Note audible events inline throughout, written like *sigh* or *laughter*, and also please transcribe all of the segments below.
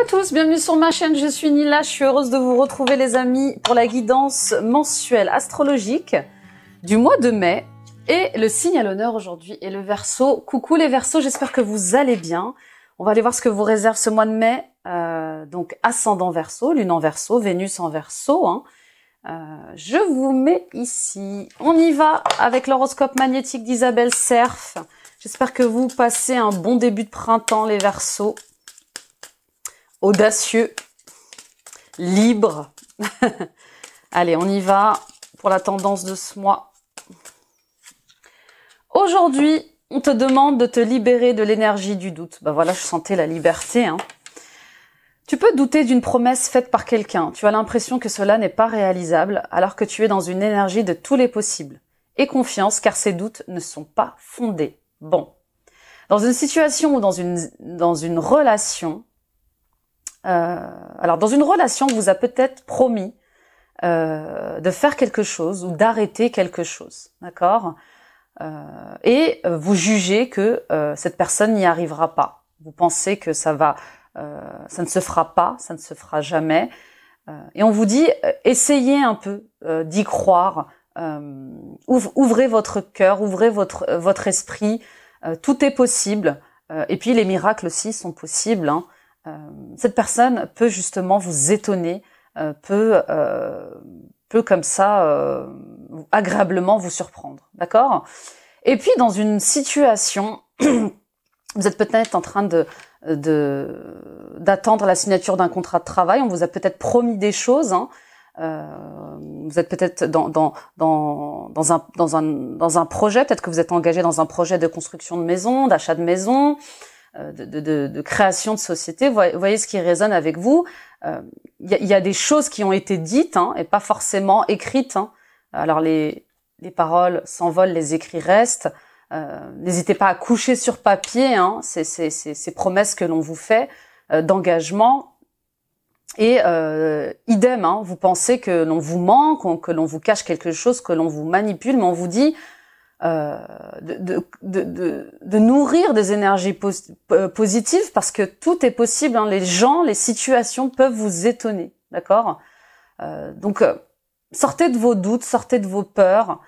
à tous, bienvenue sur ma chaîne, je suis Nila, je suis heureuse de vous retrouver les amis pour la guidance mensuelle astrologique du mois de mai. Et le signe à l'honneur aujourd'hui est le verso. Coucou les versos, j'espère que vous allez bien. On va aller voir ce que vous réserve ce mois de mai. Euh, donc ascendant verso, lune en verso, Vénus en verso. Hein. Euh, je vous mets ici. On y va avec l'horoscope magnétique d'Isabelle Cerf. J'espère que vous passez un bon début de printemps les versos audacieux, libre. *laughs* Allez, on y va pour la tendance de ce mois. Aujourd'hui, on te demande de te libérer de l'énergie du doute. Bah ben voilà, je sentais la liberté. Hein. Tu peux douter d'une promesse faite par quelqu'un. Tu as l'impression que cela n'est pas réalisable, alors que tu es dans une énergie de tous les possibles. Et confiance, car ces doutes ne sont pas fondés. Bon. Dans une situation ou dans une, dans une relation, euh, alors, dans une relation, on vous a peut-être promis euh, de faire quelque chose ou d'arrêter quelque chose, d'accord euh, Et vous jugez que cette personne n'y arrivera pas. Vous pensez que ça va, ça ne se fera pas, ça ne se fera jamais. et on vous dit, essayez un peu d'y croire, ouvrez votre cœur, ouvrez votre votre esprit. tout est possible. et puis les miracles aussi sont possibles. Hein. Euh, cette personne peut justement vous étonner, euh, peut euh, peut comme ça agréablement vous surprendre, d'accord Et puis dans une situation, *clears throat* vous êtes peut-être en train de d'attendre la signature d'un contrat de travail, on vous a peut-être promis des choses. Hein. euh, vous êtes peut-être dans, dans, dans, dans, un, dans, un, dans un projet, peut-être que vous êtes engagé dans un projet de construction de maison, d'achat de maison, euh, de, création de société. Voyez, voyez ce qui résonne avec vous. Il euh, y, a des choses qui ont été dites hein, et pas forcément écrites. Hein. Alors les, les paroles s'envolent, les écrits restent. Euh, n'hésitez pas à coucher sur papier hein, ces, ces, promesses que l'on vous fait d'engagement. Et idem, hein. vous pensez que l'on vous manque que l'on vous cache quelque chose, que l'on vous manipule, mais on vous dit euh, de, de, de, de, nourrir des énergies positives parce que tout est possible. Hein. Les gens, les situations peuvent vous étonner, d'accord euh, Donc euh, sortez de vos doutes, sortez de vos peurs,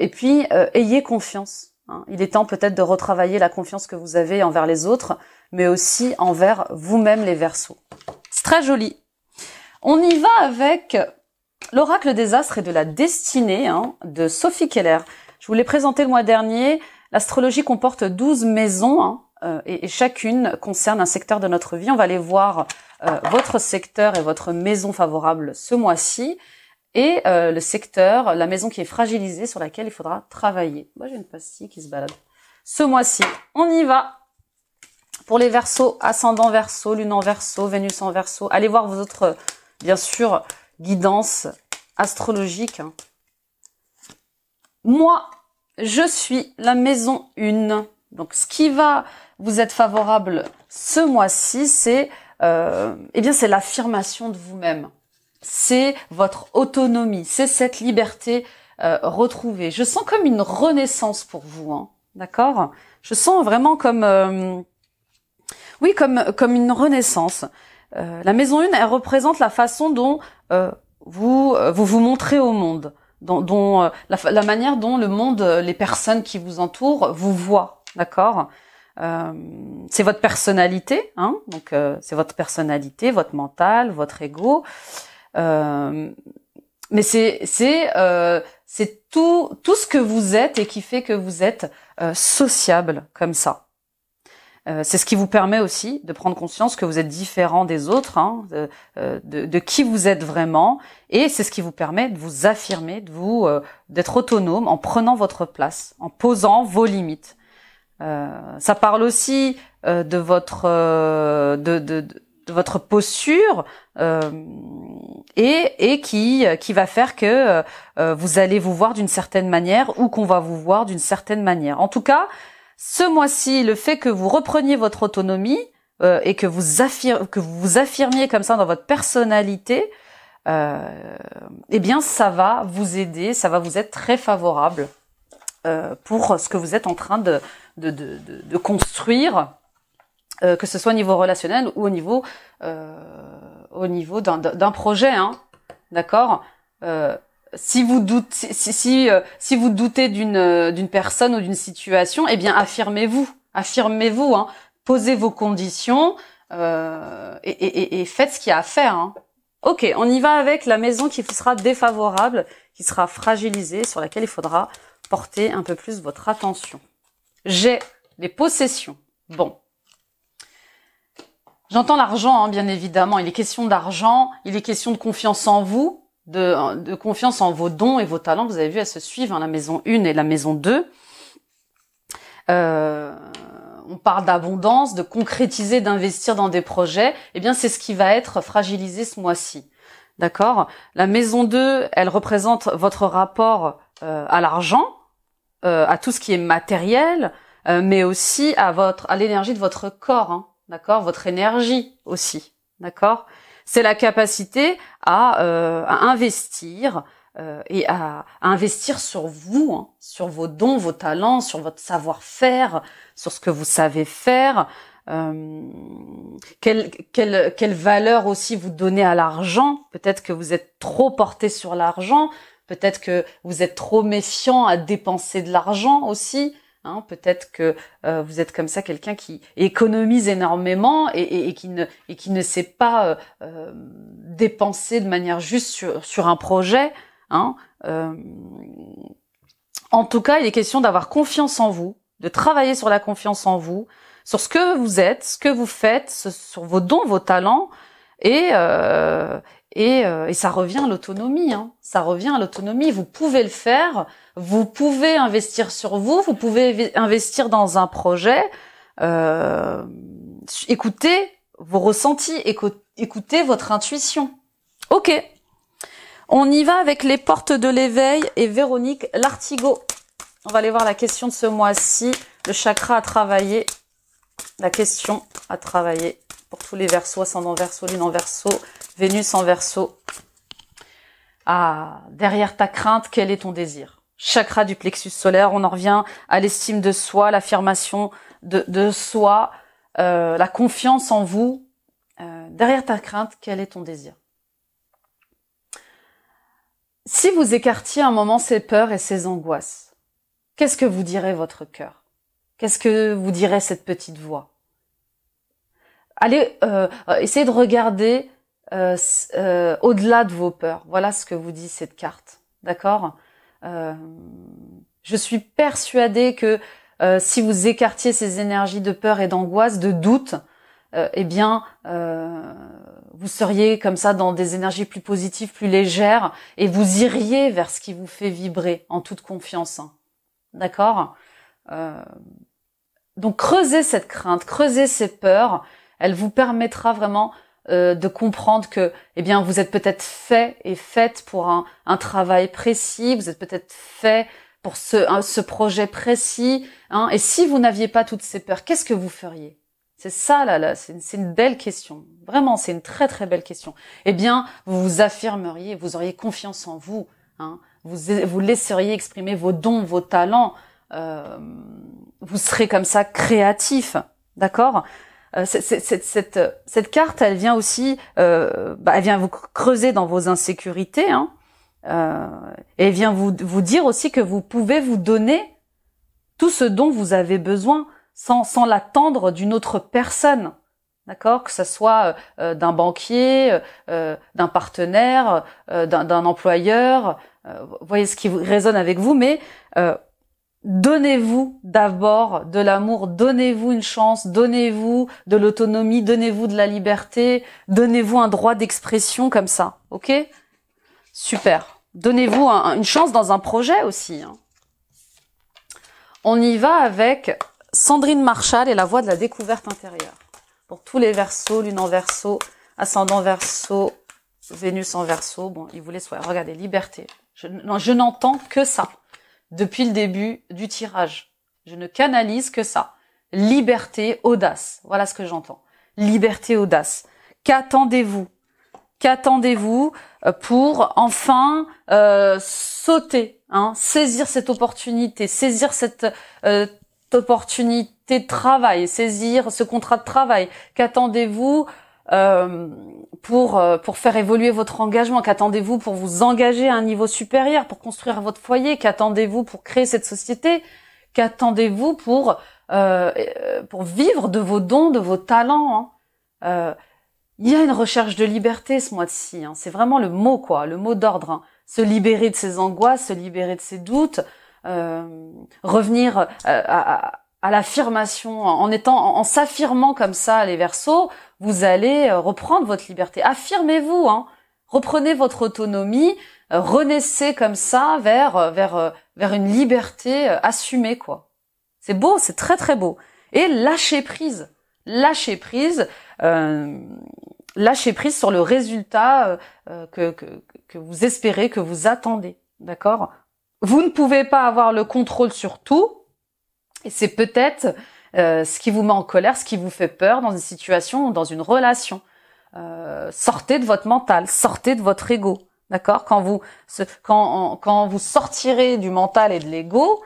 et puis ayez confiance. Hein. Il est temps peut-être de retravailler la confiance que vous avez envers les autres, mais aussi envers vous-même les Verseaux. C'est très joli. On y va avec l'oracle des astres et de la destinée hein, de Sophie Keller. Je vous l'ai présenté le mois dernier. L'astrologie comporte 12 maisons hein, euh, et, chacune concerne un secteur de notre vie. On va aller voir euh, votre secteur et votre maison favorable ce mois-ci et euh, le secteur, la maison qui est fragilisée sur laquelle il faudra travailler. Moi j'ai une pastille qui se balade. Ce mois-ci, on y va. Pour les versos, ascendant verso, lune en verso, Vénus en verso, allez voir vos autres, bien sûr, guidances astrologiques. Hein. Moi, je suis la maison une, Donc ce qui va vous être favorable ce mois-ci, c'est euh, eh bien c'est l'affirmation de vous-même. C'est votre autonomie, c'est cette liberté euh, retrouvée. Je sens comme une renaissance pour vous, hein. d'accord Je sens vraiment comme euh, oui, comme comme une renaissance. la maison une, elle représente la façon dont vous vous montrez au monde dont, euh, la, manière dont le monde, euh, les personnes qui vous entourent vous voient, d'accord euh, C'est votre personnalité, hein, donc c'est votre personnalité, votre mental, votre ego, mais c'est c'est c'est tout tout ce que vous êtes et qui fait que vous êtes sociable comme ça. Euh, c'est ce qui vous permet aussi de prendre conscience que vous êtes différent des autres, hein, euh, de, qui vous êtes vraiment, et c'est ce qui vous permet de vous affirmer, de vous euh, d'être autonome en prenant votre place, en posant vos limites. ça parle aussi de votre de, de, de, votre posture et, et qui qui va faire que vous allez vous voir d'une certaine manière ou qu'on va vous voir d'une certaine manière. En tout cas, ce mois-ci, le fait que vous repreniez votre autonomie euh, et que vous, que vous affirmiez comme ça dans votre personnalité, euh, eh bien, ça va vous aider, ça va vous être très favorable euh, pour ce que vous êtes en train de, de, construire, euh, que ce soit au niveau relationnel ou au niveau, au niveau d'un projet, hein, d'accord euh, si vous doutez, si, vous doutez d'une personne ou d'une situation, eh bien affirmez-vous, affirmez-vous, hein. posez vos conditions euh, et, faites ce qu'il y a à faire. Hein. Ok, on y va avec la maison qui sera défavorable, qui sera fragilisée, sur laquelle il faudra porter un peu plus votre attention. J'ai les possessions. Bon, J'entends l'argent, hein, bien évidemment. Il est question d'argent, il est question de confiance en vous, de, confiance en vos dons et vos talents. Vous avez vu, elles se suivre, hein, la maison 1 et la maison 2. Euh, on parle d'abondance, de concrétiser, d'investir dans des projets. Eh bien, c'est ce qui va être fragilisé ce mois-ci. D'accord La maison 2, elle représente votre rapport euh, à l'argent, euh, à tout ce qui est matériel, mais aussi à votre à l'énergie de votre corps. Hein. D'accord Votre énergie aussi. D'accord c'est la capacité à, euh, investir euh, et à, investir sur vous, hein, sur vos dons, vos talents, sur votre savoir-faire, sur ce que vous savez faire. Euh, quelle, quelle valeur aussi vous donnez à l'argent Peut-être que vous êtes trop porté sur l'argent, peut-être que vous êtes trop méfiant à dépenser de l'argent aussi. Hein, peut-être que euh, vous êtes comme ça quelqu'un qui économise énormément et, qui ne et qui ne sait pas euh, euh, dépenser de manière juste sur, un projet. Hein, en tout cas, il est question d'avoir confiance en vous, de travailler sur la confiance en vous, sur ce que vous êtes, ce que vous faites, sur vos dons, vos talents, et euh, et, ça revient à l'autonomie. Hein. Ça revient à l'autonomie. Vous pouvez le faire. Vous pouvez investir sur vous. Vous pouvez investir dans un projet. Euh, écoutez vos ressentis. écoutez votre intuition. Ok. On y va avec les portes de l'éveil et Véronique Lartigo. On va aller voir la question de ce mois-ci. Le chakra a travaillé, La question à travailler pour tous les versos, ascendant verso, lune en verso, Vénus en verso. Ah, derrière ta crainte, quel est ton désir Chakra du plexus solaire, on en revient à l'estime de soi, l'affirmation de, soi, euh, la confiance en vous. Euh, derrière ta crainte, quel est ton désir Si vous écartiez un moment ces peurs et ces angoisses, qu'est-ce que vous dirait votre cœur Qu'est-ce que vous dirait cette petite voix allez euh, euh, essayez de regarder euh, au-delà de vos peurs. Voilà ce que vous dit cette carte, d'accord Je suis persuadée que si vous écartiez ces énergies de peur et d'angoisse, de doute, eh bien, vous seriez comme ça dans des énergies plus positives, plus légères, et vous iriez vers ce qui vous fait vibrer en toute confiance. d'accord donc creusez cette crainte, creusez ces peurs, elle vous permettra vraiment euh, de comprendre que, eh bien, vous êtes peut-être fait et faite pour un, travail précis. Vous êtes peut-être fait pour ce, ce projet précis. Hein. et si vous n'aviez pas toutes ces peurs, qu'est-ce que vous feriez C'est ça, là, là c'est une, belle question. Vraiment, c'est une très très belle question. Eh bien, vous vous affirmeriez, vous auriez confiance en vous. Hein. vous, vous laisseriez exprimer vos dons, vos talents. Euh, vous serez comme ça créatif, d'accord euh, cette, cette, cette, carte, elle vient aussi, euh, bah, elle vient vous creuser dans vos insécurités, hein, euh, et elle vient vous, vous dire aussi que vous pouvez vous donner tout ce dont vous avez besoin sans, sans l'attendre d'une autre personne. D'accord Que ce soit euh, euh, d'un banquier, d'un partenaire, d'un employeur, vous voyez ce qui résonne avec vous, mais donnez-vous d'abord de l'amour, donnez-vous une chance, donnez-vous de l'autonomie, donnez-vous de la liberté, donnez-vous un droit d'expression comme ça, ok Super. Donnez-vous une chance dans un projet aussi. Hein. On y va avec Sandrine Marshall et la voix de la découverte intérieure. Pour tous les versos, lune en verso, ascendant verso, Vénus en verso. Bon, il voulait soit. Regardez, liberté. je n'entends que ça depuis le début du tirage. Je ne canalise que ça. Liberté, audace. Voilà ce que j'entends. Liberté, audace. Qu'attendez-vous Qu'attendez-vous euh, pour enfin euh, sauter, hein, saisir cette opportunité, saisir cette euh, opportunité de travail, saisir ce contrat de travail Qu'attendez-vous euh, pour euh, pour faire évoluer votre engagement Qu'attendez-vous pour vous engager à un niveau supérieur, pour construire votre foyer Qu'attendez-vous pour créer cette société Qu'attendez-vous pour euh, euh pour vivre de vos dons, de vos talents hein. euh, Il y a une recherche de liberté ce mois-ci. Hein. C'est vraiment le mot quoi, le mot d'ordre. Hein. Se libérer de ses angoisses, se libérer de ses doutes, revenir à à l'affirmation, en étant, en, s'affirmant comme ça, les Verseaux, vous allez euh, reprendre votre liberté. Affirmez-vous, hein. Reprenez votre autonomie, euh, renaissez comme ça vers, euh, vers, vers une liberté assumée, quoi. C'est beau, c'est très très beau. Et lâchez prise. Lâchez prise, lâchez prise sur le résultat que, que, que vous espérez, que vous attendez. D'accord Vous ne pouvez pas avoir le contrôle sur tout, et c'est peut-être euh, ce qui vous met en colère, ce qui vous fait peur dans une situation ou dans une relation. Euh, sortez de votre mental, sortez de votre ego. D'accord Quand vous quand, quand vous sortirez du mental et de l'ego,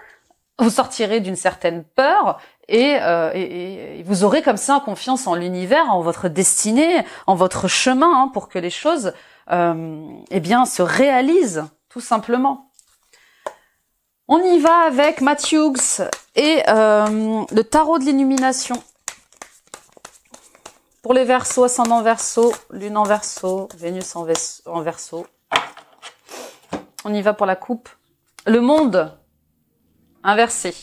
vous sortirez d'une certaine peur et, euh, vous aurez comme ça confiance en l'univers, en votre destinée, en votre chemin, hein, pour que les choses, eh bien, se réalisent tout simplement. On y va avec Matthews et euh, le tarot de l'illumination. Pour les versos, ascendant verso, lune en verso, Vénus en, verso. On y va pour la coupe. Le monde inversé.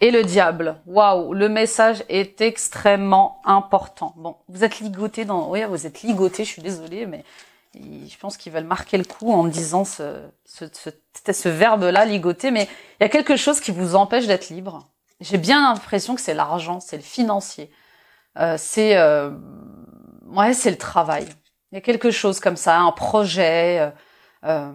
Et le diable. Waouh, le message est extrêmement important. Bon, vous êtes ligoté dans... Oui, vous êtes ligoté, je suis désolée, mais je pense qu'ils veulent marquer le coup en disant ce, ce, ce c'était ce verbe-là, ligoter, mais il y a quelque chose qui vous empêche d'être libre. J'ai bien l'impression que c'est l'argent, c'est le financier, euh, c'est euh, ouais, c'est le travail. Il y a quelque chose comme ça, un projet, euh,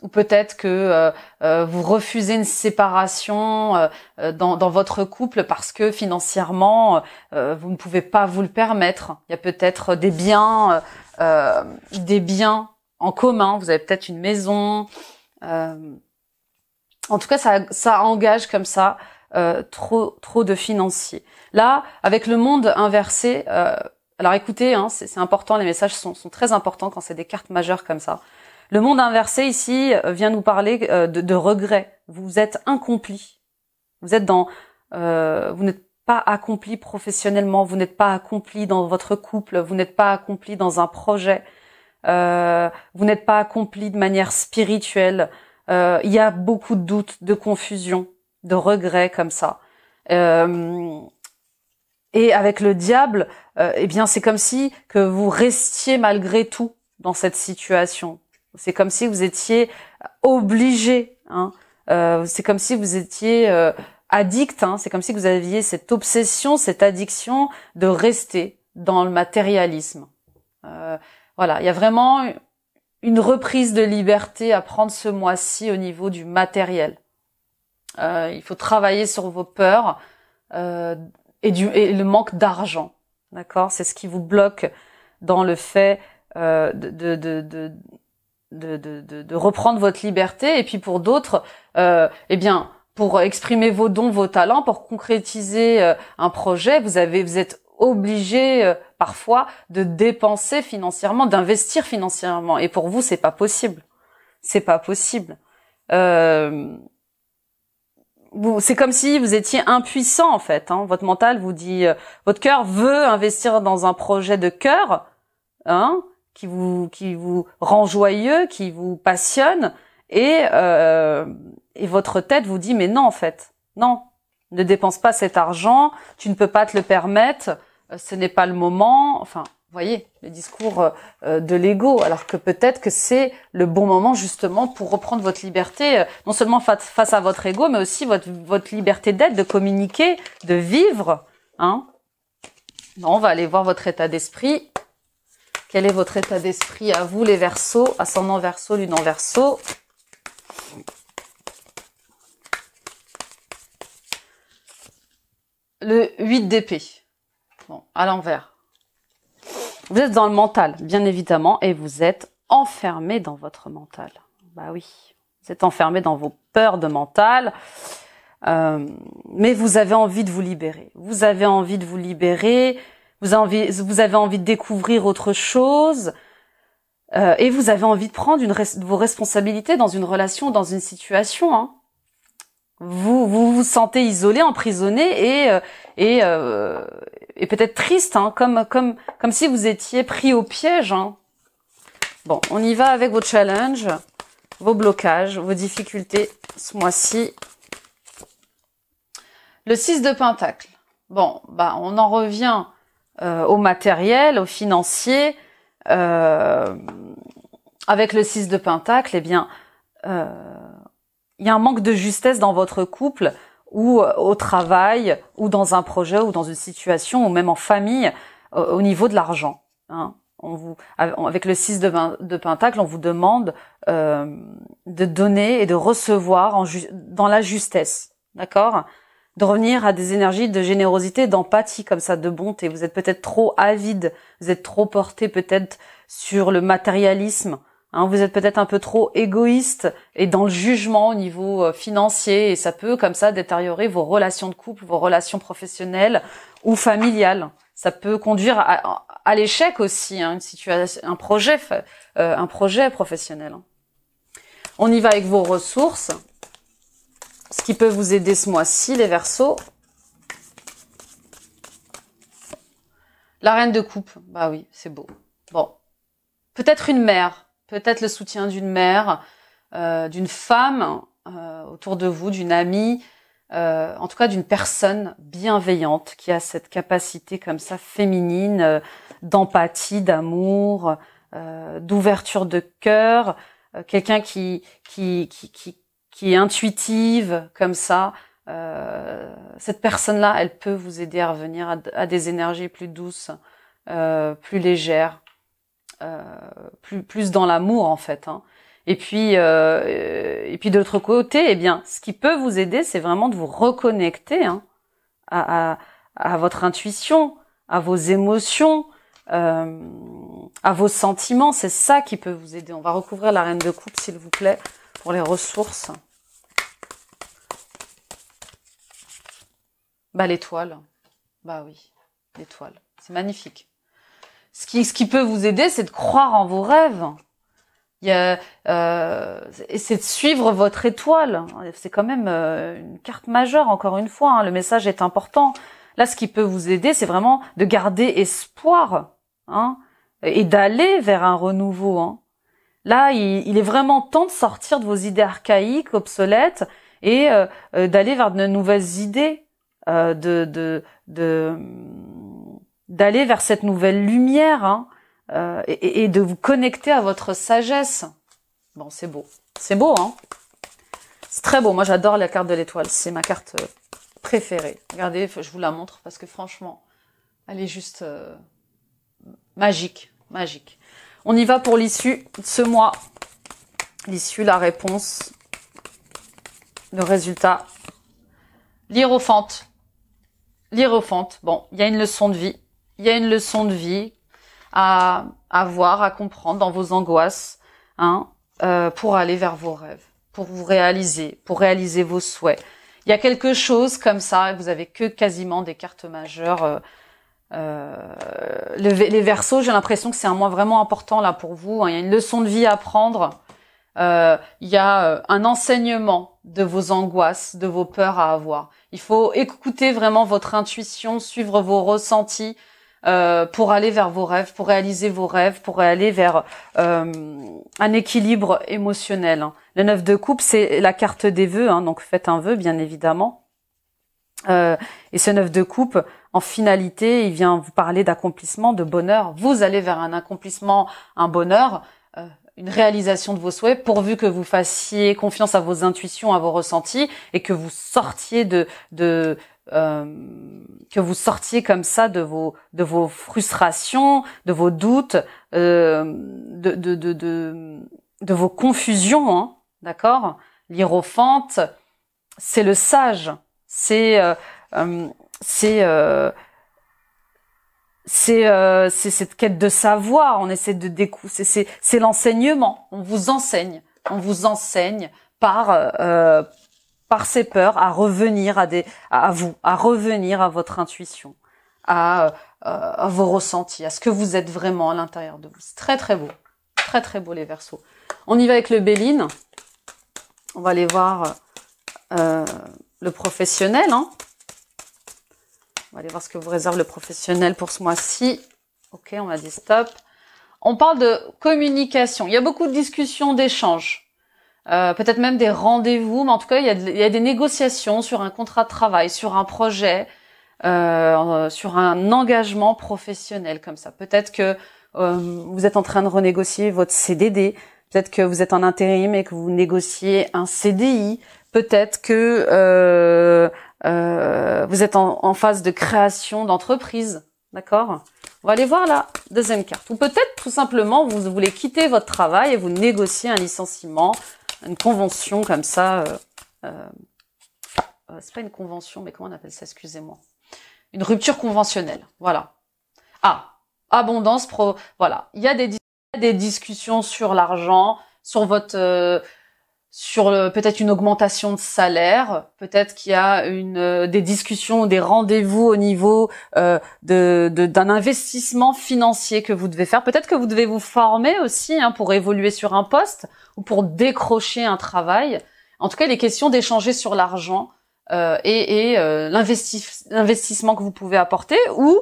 ou peut-être que vous refusez une séparation dans, dans, votre couple parce que financièrement vous ne pouvez pas vous le permettre. Il y a peut-être des biens, des biens en commun. Vous avez peut-être une maison, euh, en tout cas, ça, engage comme ça euh, trop trop de financiers. Là, avec le monde inversé, euh, alors écoutez, hein, c'est important, les messages sont, très importants quand c'est des cartes majeures comme ça. Le monde inversé ici vient nous parler de, de regrets. Vous êtes incompli. Vous êtes dans, vous n'êtes pas accompli professionnellement, vous n'êtes pas accompli dans votre couple, vous n'êtes pas accompli dans un projet. Euh, vous n'êtes pas accompli de manière spirituelle. Euh, il y a beaucoup de doutes, de confusion, de regrets comme ça. Euh, et avec le diable, eh bien, c'est comme si que vous restiez malgré tout dans cette situation. C'est comme si vous étiez obligé. Hein. Euh, c'est comme si vous étiez addict. Hein. C'est comme si vous aviez cette obsession, cette addiction de rester dans le matérialisme. Euh, voilà, il y a vraiment une reprise de liberté à prendre ce mois-ci au niveau du matériel. Euh, il faut travailler sur vos peurs euh, et, du, et le manque d'argent. D'accord C'est ce qui vous bloque dans le fait euh, de, de, de, reprendre votre liberté. Et puis pour d'autres, eh bien, pour exprimer vos dons, vos talents, pour concrétiser un projet, vous avez, vous êtes obligé euh, parfois de dépenser financièrement, d'investir financièrement. Et pour vous, c'est pas possible. C'est pas possible. Euh, c'est comme si vous étiez impuissant en fait. Hein. Votre mental vous dit, euh, votre cœur veut investir dans un projet de cœur hein, qui vous qui vous rend joyeux, qui vous passionne, et et votre tête vous dit mais non en fait, non, ne dépense pas cet argent, tu ne peux pas te le permettre, euh, ce n'est pas le moment. Enfin, voyez, le discours euh, euh, de l'ego, alors que peut-être que c'est le bon moment justement pour reprendre votre liberté, non seulement face à votre ego, mais aussi votre, liberté d'être, de communiquer, de vivre. Hein non, on va aller voir votre état d'esprit. Quel est votre état d'esprit à vous, les son ascendant verso, lune en verso le 8 d'épée. Bon, à l'envers. Vous êtes dans le mental, bien évidemment, et vous êtes enfermé dans votre mental. Bah oui, vous êtes enfermé dans vos peurs de mental. Euh, mais vous avez envie de vous libérer. Vous avez envie de vous libérer. Vous avez envie, de découvrir autre chose. Euh, et vous avez envie de prendre vos responsabilités dans une relation, dans une situation. Hein vous, vous vous sentez isolé, emprisonné et euh, et, euh, et peut-être triste, hein, comme comme comme si vous étiez pris au piège. Hein. Bon, on y va avec vos challenges, vos blocages, vos difficultés ce mois-ci. Le 6 de Pentacle. Bon, bah on en revient euh, au matériel, au financier. avec le 6 de Pentacle, eh bien, euh, il y a un manque de justesse dans votre couple ou euh, au travail ou dans un projet ou dans une situation ou même en famille euh, au niveau de l'argent. Hein. avec le 6 de, Pentacle, on vous demande euh, de donner et de recevoir dans la justesse, d'accord De revenir à des énergies de générosité, d'empathie comme ça, de bonté. Vous êtes peut-être trop avide, vous êtes trop porté peut-être sur le matérialisme, Hein, vous êtes peut-être un peu trop égoïste et dans le jugement au niveau euh, financier et ça peut comme ça détériorer vos relations de couple, vos relations professionnelles ou familiales. Ça peut conduire à, l'échec aussi, hein, un projet, euh, un projet professionnel. On y va avec vos ressources. Ce qui peut vous aider ce mois-ci, les versos. La reine de coupe, bah oui, c'est beau. Bon, peut-être une mère peut-être le soutien d'une mère, euh, d'une femme euh, autour de vous, d'une amie, euh, en tout cas d'une personne bienveillante qui a cette capacité comme ça féminine d'empathie, d'amour, d'ouverture de cœur, quelqu'un qui, qui, qui, qui, est intuitive comme ça, cette personne-là, elle peut vous aider à revenir à, des énergies plus douces, plus légères, euh, plus, plus dans l'amour en fait. Hein. Et puis, euh, et puis de l'autre côté, eh bien, ce qui peut vous aider, c'est vraiment de vous reconnecter hein, à, votre intuition, à vos émotions, euh, à vos sentiments. C'est ça qui peut vous aider. On va recouvrir la reine de coupe, s'il vous plaît, pour les ressources. Bah l'étoile. Bah oui, l'étoile. C'est magnifique ce qui, peut vous aider, c'est de croire en vos rêves. Il euh, c'est de suivre votre étoile. C'est quand même euh, une carte majeure, encore une fois. Hein. le message est important. Là, ce qui peut vous aider, c'est vraiment de garder espoir hein, et d'aller vers un renouveau. Hein. Là, il, est vraiment temps de sortir de vos idées archaïques, obsolètes, et euh, d'aller vers de nouvelles idées, de, de d'aller vers cette nouvelle lumière hein, euh, et, de vous connecter à votre sagesse. Bon, c'est beau. C'est beau, hein C'est très beau. Moi, j'adore la carte de l'étoile. C'est ma carte euh, préférée. Regardez, je vous la montre parce que franchement, elle est juste euh, magique. Magique. On y va pour l'issue de ce mois. L'issue, la réponse, le résultat. L'hiérophante. L'hiérophante. Bon, il y a une leçon de vie il y a une leçon de vie à, avoir, à comprendre dans vos angoisses, hein, euh, pour aller vers vos rêves, pour vous réaliser, pour réaliser vos souhaits. Il y a quelque chose comme ça, vous avez que quasiment des cartes majeures. Euh, euh, les versos, j'ai l'impression que c'est un mois vraiment important là pour vous. Hein. Il y a une leçon de vie à prendre. il y a un enseignement de vos angoisses, de vos peurs à avoir. Il faut écouter vraiment votre intuition, suivre vos ressentis, euh, pour aller vers vos rêves, pour réaliser vos rêves, pour aller vers euh, un équilibre émotionnel. Hein. Le 9 de coupe, c'est la carte des vœux, hein, donc faites un vœu, bien évidemment. Euh, et ce 9 de coupe, en finalité, il vient vous parler d'accomplissement, de bonheur. Vous allez vers un accomplissement, un bonheur euh, une réalisation de vos souhaits, pourvu que vous fassiez confiance à vos intuitions, à vos ressentis, et que vous sortiez de, de, euh, que vous sortiez comme ça de vos de vos frustrations, de vos doutes, euh, de, de, de, de, vos confusions, hein, d'accord L'hiérophante, c'est le sage, c'est euh, c'est euh, c'est euh, euh cette quête de savoir. On essaie de découvrir. C'est l'enseignement. On vous enseigne. On vous enseigne par euh, par ces peurs à revenir à des à vous, à revenir à votre intuition, euh, à, vos ressentis, à ce que vous êtes vraiment à l'intérieur de vous. C'est très très beau, très très beau les Verseaux. On y va avec le Béline. On va aller voir euh, le professionnel. Hein. On va aller voir ce que vous réserve le professionnel pour ce mois-ci. Ok, on va dit stop. On parle de communication. Il y a beaucoup de discussions, d'échanges. Euh, peut-être même des rendez-vous, mais en tout cas, il y, a des négociations sur un contrat de travail, sur un projet, euh, euh sur un engagement professionnel comme ça. Peut-être que euh, vous êtes en train de renégocier votre CDD, peut-être que vous êtes en intérim et que vous négociez un CDI, peut-être que vous êtes en, en, phase de création d'entreprise, d'accord On va aller voir la deuxième carte. Ou peut-être tout simplement vous voulez quitter votre travail et vous négociez un licenciement une convention comme ça. Euh, euh, euh, c'est pas une convention, mais comment on appelle ça Excusez-moi. Une rupture conventionnelle. Voilà. Ah, abondance pro. Voilà. Il y a des, des discussions sur l'argent, sur votre euh, sur euh, peut-être une augmentation de salaire, peut-être qu'il y a une, euh, des discussions, ou des rendez-vous au niveau euh, d'un investissement financier que vous devez faire. Peut-être que vous devez vous former aussi hein, pour évoluer sur un poste ou pour décrocher un travail. En tout cas, il est question d'échanger sur l'argent euh, et, et l'investissement que vous pouvez apporter ou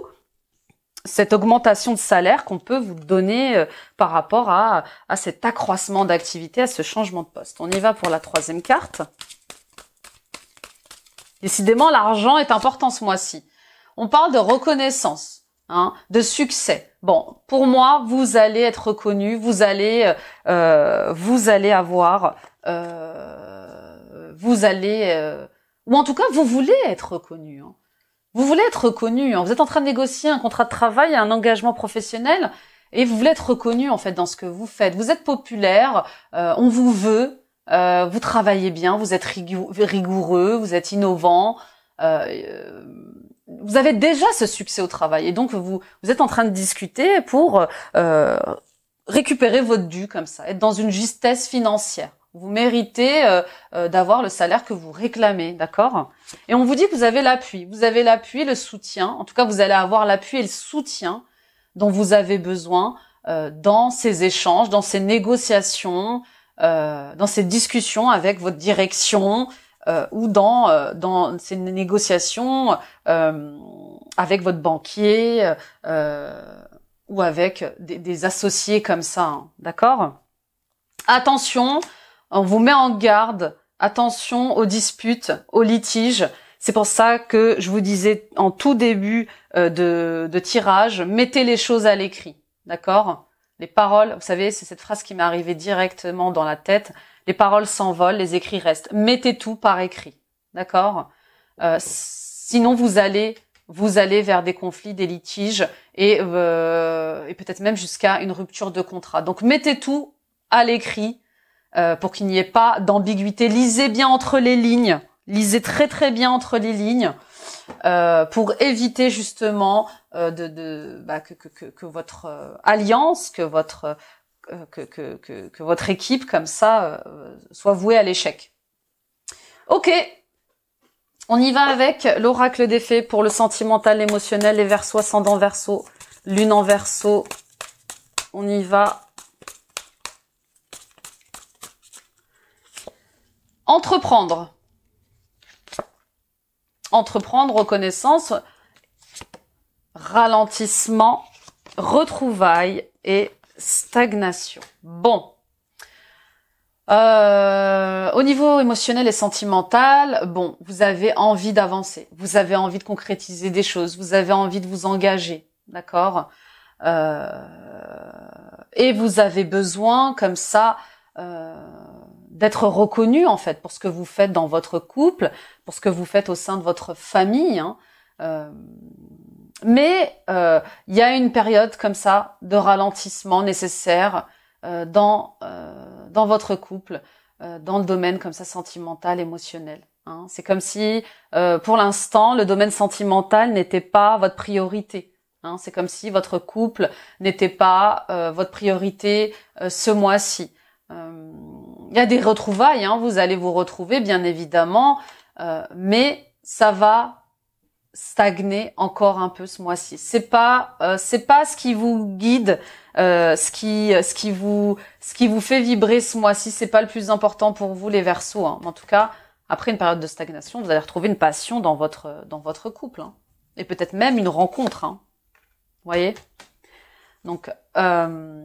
cette augmentation de salaire qu'on peut vous donner euh, par rapport à, à cet accroissement d'activité, à ce changement de poste. On y va pour la troisième carte. Décidément, l'argent est important ce mois-ci. On parle de reconnaissance, hein, de succès. Bon, pour moi, vous allez être reconnu, vous allez, euh, euh, vous allez avoir, vous allez, ou en tout cas, vous voulez être reconnu. Hein. Vous voulez être reconnu, hein. vous êtes en train de négocier un contrat de travail, un engagement professionnel, et vous voulez être reconnu en fait dans ce que vous faites. Vous êtes populaire, euh, on vous veut, euh, vous travaillez bien, vous êtes rigoureux, vous êtes innovant, euh, vous avez déjà ce succès au travail, et donc vous, vous êtes en train de discuter pour récupérer votre dû comme ça, être dans une justesse financière. Vous méritez euh, euh, d'avoir le salaire que vous réclamez, d'accord Et on vous dit que vous avez l'appui. Vous avez l'appui, le soutien. En tout cas, vous allez avoir l'appui et le soutien dont vous avez besoin euh, dans ces échanges, dans ces négociations, dans ces discussions avec votre direction ou dans, dans ces négociations avec votre banquier ou avec des, associés comme ça, hein, d'accord Attention, on vous met en garde. Attention aux disputes, aux litiges. C'est pour ça que je vous disais en tout début euh, de, tirage, mettez les choses à l'écrit. D'accord Les paroles, vous savez, c'est cette phrase qui m'est arrivée directement dans la tête. Les paroles s'envolent, les écrits restent. Mettez tout par écrit. D'accord euh, Sinon, vous allez vous allez vers des conflits, des litiges euh, et peut-être même jusqu'à une rupture de contrat. Donc mettez tout à l'écrit, euh, pour qu'il n'y ait pas d'ambiguïté. Lisez bien entre les lignes, lisez très très bien entre les lignes euh, pour éviter justement euh, de, bah, que, votre alliance, que votre que, votre équipe comme ça soit vouée à l'échec. Ok, on y va avec l'oracle des fées pour le sentimental, l'émotionnel, les versos ascendants verso, lune en verso. On y va Entreprendre. Entreprendre, reconnaissance, ralentissement, retrouvailles et stagnation. Bon. Euh, au niveau émotionnel et sentimental, bon, vous avez envie d'avancer, vous avez envie de concrétiser des choses, vous avez envie de vous engager, d'accord euh, Et vous avez besoin, comme ça, euh, d'être reconnu en fait pour ce que vous faites dans votre couple, pour ce que vous faites au sein de votre famille. Hein. Euh, mais euh, il y a une période comme ça de ralentissement nécessaire euh, dans dans votre couple, dans le domaine comme ça sentimental, émotionnel. Hein. C'est comme si pour l'instant le domaine sentimental n'était pas votre priorité. Hein. C'est comme si votre couple n'était pas votre priorité ce mois-ci il y a des retrouvailles, hein, vous allez vous retrouver bien évidemment, euh, mais ça va stagner encore un peu ce mois-ci. C'est pas euh, c'est pas ce qui vous guide, euh, ce qui ce qui vous ce qui vous fait vibrer ce mois-ci. C'est pas le plus important pour vous les Verseaux. Hein. En tout cas, après une période de stagnation, vous allez retrouver une passion dans votre dans votre couple hein. et peut-être même une rencontre. Hein. Voyez. Donc euh,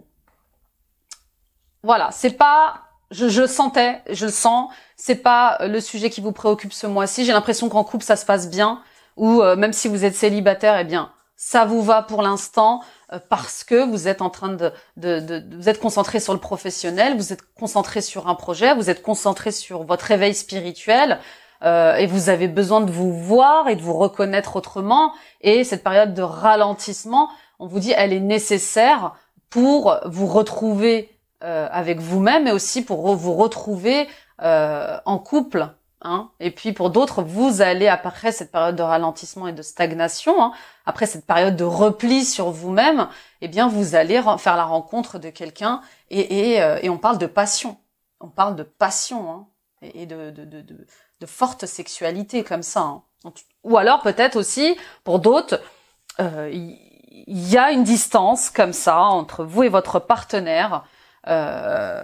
voilà, c'est pas je, je sentais, je le sens. C'est pas euh, le sujet qui vous préoccupe ce mois-ci. J'ai l'impression qu'en couple ça se passe bien, ou euh, même si vous êtes célibataire, eh bien ça vous va pour l'instant euh, parce que vous êtes en train de, de, de, vous êtes concentré sur le professionnel, vous êtes concentré sur un projet, vous êtes concentré sur votre éveil spirituel et vous avez besoin de vous voir et de vous reconnaître autrement. Et cette période de ralentissement, on vous dit, elle est nécessaire pour vous retrouver euh, avec vous-même, et aussi pour vous retrouver euh, en couple. Hein. Et puis pour d'autres, vous allez après cette période de ralentissement et de stagnation, hein, après cette période de repli sur vous-même, eh bien vous allez faire la rencontre de quelqu'un et, et, euh, et, on parle de passion. On parle de passion hein, et, de, de, de, de, forte sexualité comme ça. Hein. Ou alors peut-être aussi pour d'autres, il euh, y, a une distance comme ça entre vous et votre partenaire euh,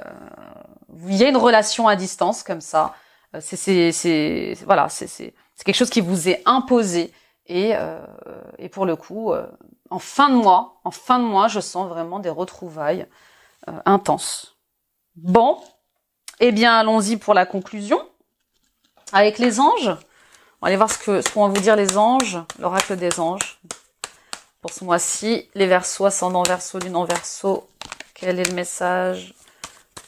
il y a une relation à distance comme ça. Euh, c'est c'est voilà c'est quelque chose qui vous est imposé et euh, pour le coup en fin de mois en fin de mois je sens vraiment des retrouvailles intenses. Bon, et eh bien allons-y pour la conclusion avec les anges. On va aller voir ce que ce qu'on va vous dire les anges, l'oracle des anges. Pour ce mois-ci, les versos ascendant verso, lune en verso, quel est le message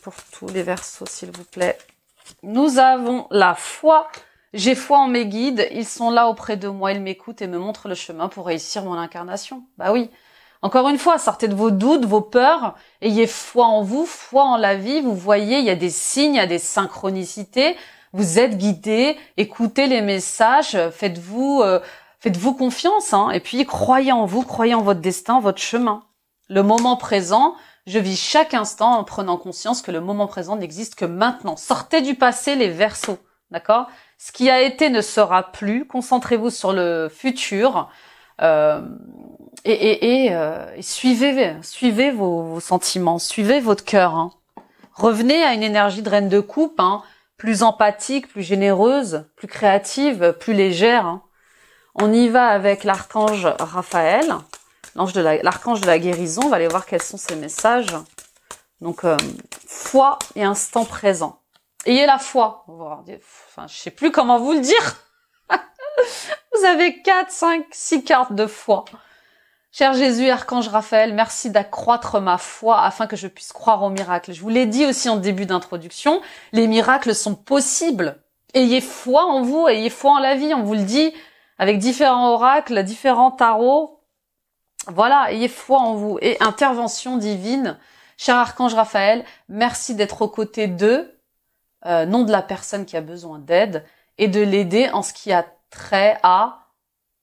pour tous les versos, s'il vous plaît Nous avons la foi. J'ai foi en mes guides. Ils sont là auprès de moi. Ils m'écoutent et me montrent le chemin pour réussir mon incarnation. Bah oui. Encore une fois, sortez de vos doutes, vos peurs, ayez foi en vous, foi en la vie. Vous voyez, il y a des signes, il y a des synchronicités. Vous êtes guidés, écoutez les messages, faites-vous euh, faites-vous confiance, hein. et puis croyez en vous, croyez en votre destin, votre chemin. Le moment présent, je vis chaque instant en prenant conscience que le moment présent n'existe que maintenant. Sortez du passé les versos, d'accord Ce qui a été ne sera plus. Concentrez-vous sur le futur euh, euh, et, suivez, suivez vos, sentiments, suivez votre cœur. Hein. Revenez à une énergie de reine de coupe, hein. plus empathique, plus généreuse, plus créative, plus légère. Hein. On y va avec l'archange Raphaël de l'archange de la guérison, on va aller voir quels sont ses messages. Donc, euh, foi et instant présent. Ayez la foi. Enfin, je sais plus comment vous le dire. *laughs* vous avez 4, 5, 6 cartes de foi. Cher Jésus, Archange Raphaël, merci d'accroître ma foi afin que je puisse croire aux miracles. Je vous l'ai dit aussi en début d'introduction, les miracles sont possibles. Ayez foi en vous, ayez foi en la vie, on vous le dit avec différents oracles, différents tarots, voilà, ayez foi en vous. Et intervention divine, cher Archange Raphaël, merci d'être aux côtés d'eux, euh, non de la personne qui a besoin d'aide, et de l'aider en ce qui a trait à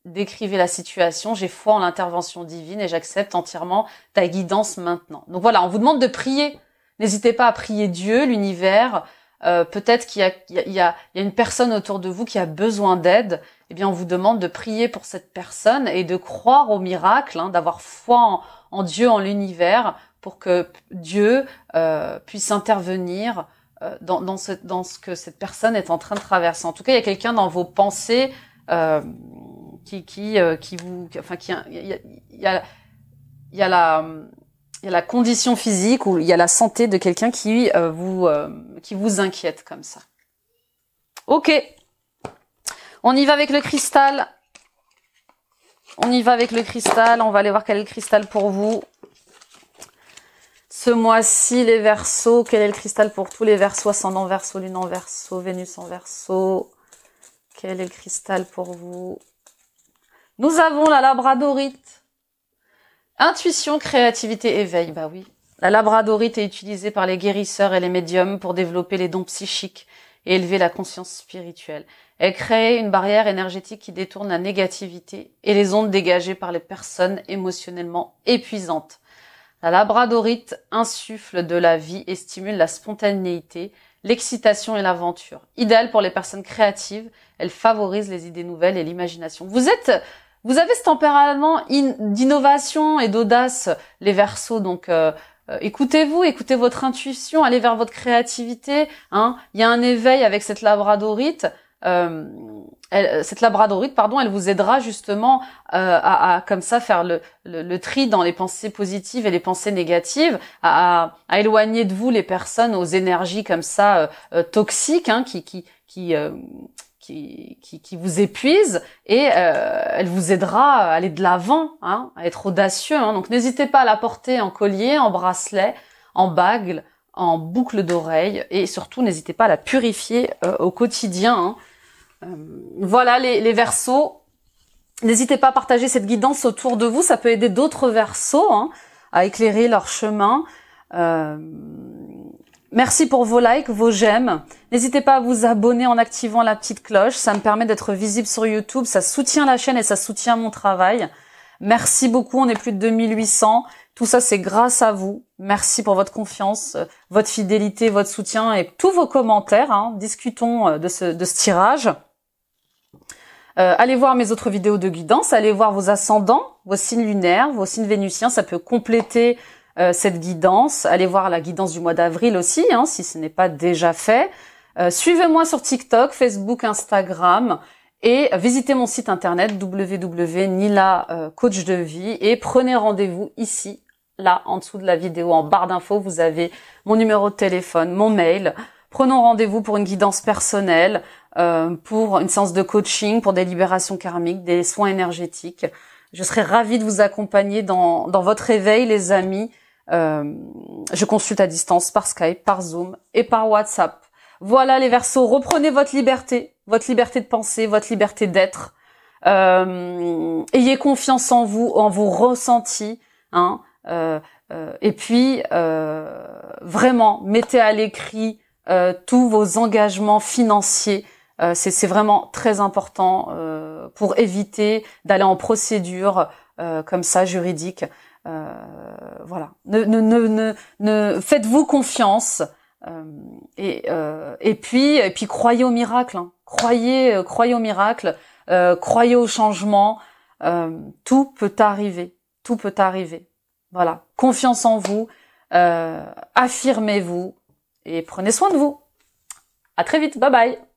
décriver la situation, j'ai foi en l'intervention divine et j'accepte entièrement ta guidance maintenant. Donc voilà, on vous demande de prier. N'hésitez pas à prier Dieu, l'univers. Euh, peut-être qu'il y, a une personne autour de vous qui a besoin d'aide eh bien, on vous demande de prier pour cette personne et de croire au miracle, hein, d'avoir foi en, Dieu, en l'univers, pour que Dieu euh, puisse intervenir euh, dans, dans, ce, dans ce que cette personne est en train de traverser. En tout cas, il y a quelqu'un dans vos pensées euh, qui, qui, euh, qui vous, enfin, qui, il y a, y a, y a la il y a la condition physique ou il y a la santé de quelqu'un qui euh, vous qui vous inquiète comme ça. Ok, on y va avec le cristal. On y va avec le cristal. On va aller voir quel est le cristal pour vous. Ce mois-ci, les versos, quel est le cristal pour tous les versos Ascendant verso, lune en verso, Vénus en verso. Quel est le cristal pour vous Nous avons la labradorite. Intuition, créativité, éveil. Bah oui. La labradorite est utilisée par les guérisseurs et les médiums pour développer les dons psychiques et élever la conscience spirituelle. Elle crée une barrière énergétique qui détourne la négativité et les ondes dégagées par les personnes émotionnellement épuisantes. La labradorite insuffle de la vie et stimule la spontanéité, l'excitation et l'aventure. Idéale pour les personnes créatives, elle favorise les idées nouvelles et l'imagination. Vous êtes vous avez ce tempérament d'innovation et d'audace, les versos, donc euh, euh, écoutez-vous, écoutez votre intuition, allez vers votre créativité. Hein. Il y a un éveil avec cette labradorite. Euh, euh, cette labradorite, pardon, elle vous aidera justement à, comme ça faire le, le, tri dans les pensées positives et les pensées négatives, à, éloigner de vous les personnes aux énergies comme ça toxiques, hein, qui qui qui qui, qui, vous épuise et euh, elle vous aidera à aller de l'avant, hein, à être audacieux. Hein. Donc n'hésitez pas à la porter en collier, en bracelet, en bague, en boucle d'oreille et surtout n'hésitez pas à la purifier euh, au quotidien. Hein. Euh, voilà les, les versos. N'hésitez pas à partager cette guidance autour de vous, ça peut aider d'autres versos à éclairer leur chemin. Merci pour vos likes, vos j'aime. N'hésitez pas à vous abonner en activant la petite cloche. Ça me permet d'être visible sur YouTube. Ça soutient la chaîne et ça soutient mon travail. Merci beaucoup. On est plus de 2800. Tout ça, c'est grâce à vous. Merci pour votre confiance, votre fidélité, votre soutien et tous vos commentaires. Hein. Discutons euh, de ce, tirage. Euh, allez voir mes autres vidéos de guidance. Allez voir vos ascendants, vos signes lunaires, vos signes vénusiens. Ça peut compléter euh, cette guidance. Allez voir la guidance du mois d'avril aussi, hein, si ce n'est pas déjà fait. Euh, suivez-moi sur TikTok, Facebook, Instagram et visitez mon site internet wwwnila et prenez rendez-vous ici, là, en dessous de la vidéo, en barre d'infos, vous avez mon numéro de téléphone, mon mail. Prenons rendez-vous pour une guidance personnelle, euh, pour une séance de coaching, pour des libérations karmiques, des soins énergétiques. Je serai ravie de vous accompagner dans, dans votre réveil les amis, euh, je consulte à distance par Skype, par Zoom et par WhatsApp. Voilà les versos, reprenez votre liberté, votre liberté de penser, votre liberté d'être. Euh, ayez confiance en vous, en vos ressentis. Hein, euh, euh et puis, euh, vraiment, mettez à l'écrit tous vos engagements financiers. C'est vraiment très important pour éviter d'aller en procédure comme ça juridique. Euh, voilà. Ne, ne, ne, ne faites-vous confiance. Euh, et, euh, et puis, et puis croyez au miracle. Hein. Croyez, croyez au miracle. croyez au changement. tout peut arriver. Tout peut arriver. Voilà. Confiance en vous. affirmez-vous et prenez soin de vous. À très vite. Bye bye.